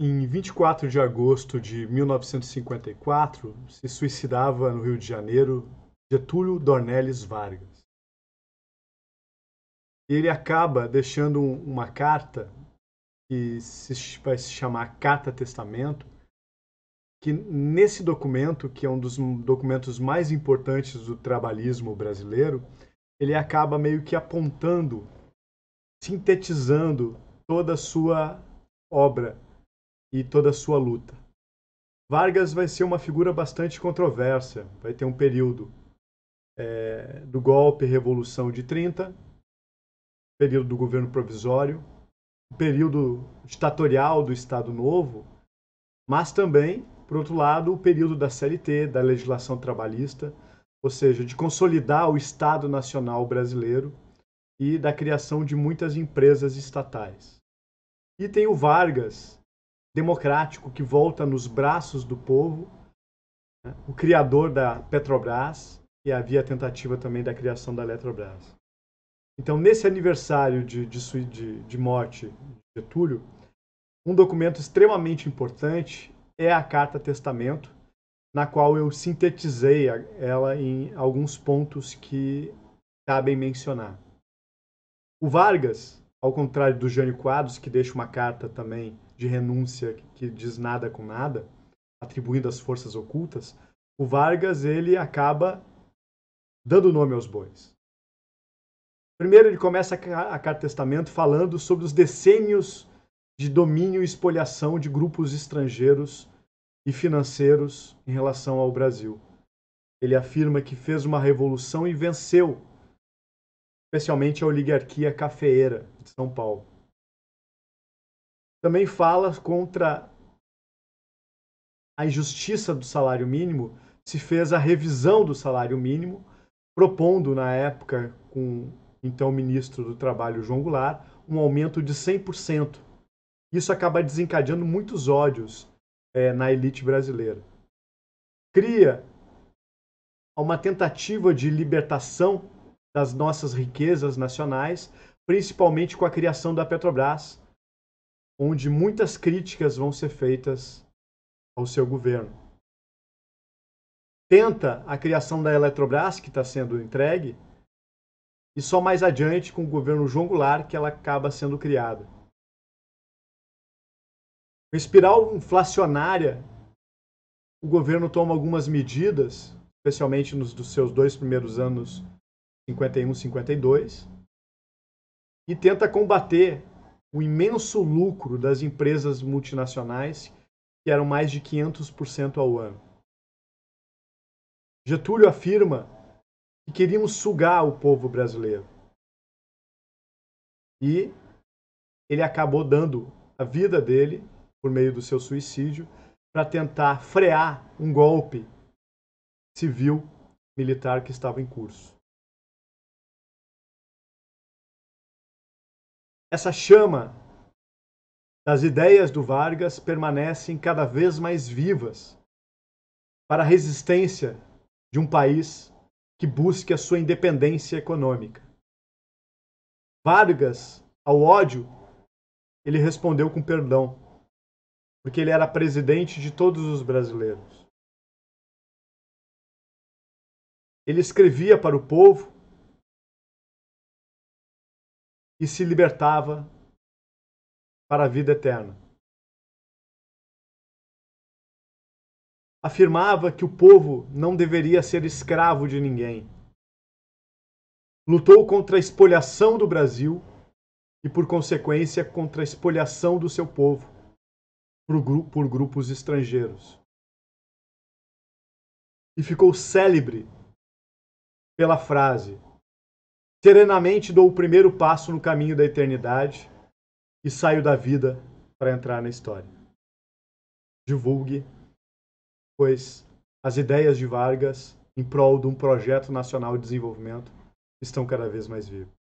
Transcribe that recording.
em 24 de agosto de 1954, se suicidava no Rio de Janeiro Getúlio Dornelles Vargas. Ele acaba deixando uma carta que se, vai se chamar Carta Testamento, que nesse documento, que é um dos documentos mais importantes do trabalhismo brasileiro, ele acaba meio que apontando, sintetizando toda a sua obra e toda a sua luta. Vargas vai ser uma figura bastante controversa, vai ter um período é, do golpe Revolução de 30, período do governo provisório, período ditatorial do Estado Novo, mas também, por outro lado, o período da CLT, da legislação trabalhista, ou seja, de consolidar o Estado Nacional brasileiro e da criação de muitas empresas estatais. E tem o Vargas, democrático que volta nos braços do povo, né? o criador da Petrobras, e havia a tentativa também da criação da Eletrobras. Então, nesse aniversário de, de, de, de morte de Getúlio, um documento extremamente importante é a Carta Testamento, na qual eu sintetizei ela em alguns pontos que cabem mencionar. O Vargas, ao contrário do Jânio Quadros, que deixa uma carta também de renúncia que diz nada com nada, atribuindo às forças ocultas, o Vargas ele acaba dando nome aos bois. Primeiro ele começa a carta testamento falando sobre os decênios de domínio e espoliação de grupos estrangeiros e financeiros em relação ao Brasil. Ele afirma que fez uma revolução e venceu, especialmente a oligarquia cafeeira de São Paulo também fala contra a injustiça do salário mínimo, se fez a revisão do salário mínimo, propondo na época com então ministro do Trabalho João Goulart um aumento de 100%. Isso acaba desencadeando muitos ódios é, na elite brasileira. Cria uma tentativa de libertação das nossas riquezas nacionais, principalmente com a criação da Petrobras, onde muitas críticas vão ser feitas ao seu governo. Tenta a criação da Eletrobras, que está sendo entregue, e só mais adiante, com o governo João Goulart, que ela acaba sendo criada. Com espiral inflacionária, o governo toma algumas medidas, especialmente nos dos seus dois primeiros anos, 51 52, e tenta combater o imenso lucro das empresas multinacionais, que eram mais de 500% ao ano. Getúlio afirma que queriam sugar o povo brasileiro. E ele acabou dando a vida dele, por meio do seu suicídio, para tentar frear um golpe civil militar que estava em curso. Essa chama das ideias do Vargas permanecem cada vez mais vivas para a resistência de um país que busque a sua independência econômica. Vargas, ao ódio, ele respondeu com perdão, porque ele era presidente de todos os brasileiros. Ele escrevia para o povo e se libertava para a vida eterna. Afirmava que o povo não deveria ser escravo de ninguém. Lutou contra a espoliação do Brasil e, por consequência, contra a espoliação do seu povo por, grupos estrangeiros. E ficou célebre pela frase: Serenamente dou o primeiro passo no caminho da eternidade e saio da vida para entrar na história. Divulgue, pois as ideias de Vargas em prol de um projeto nacional de desenvolvimento estão cada vez mais vivas.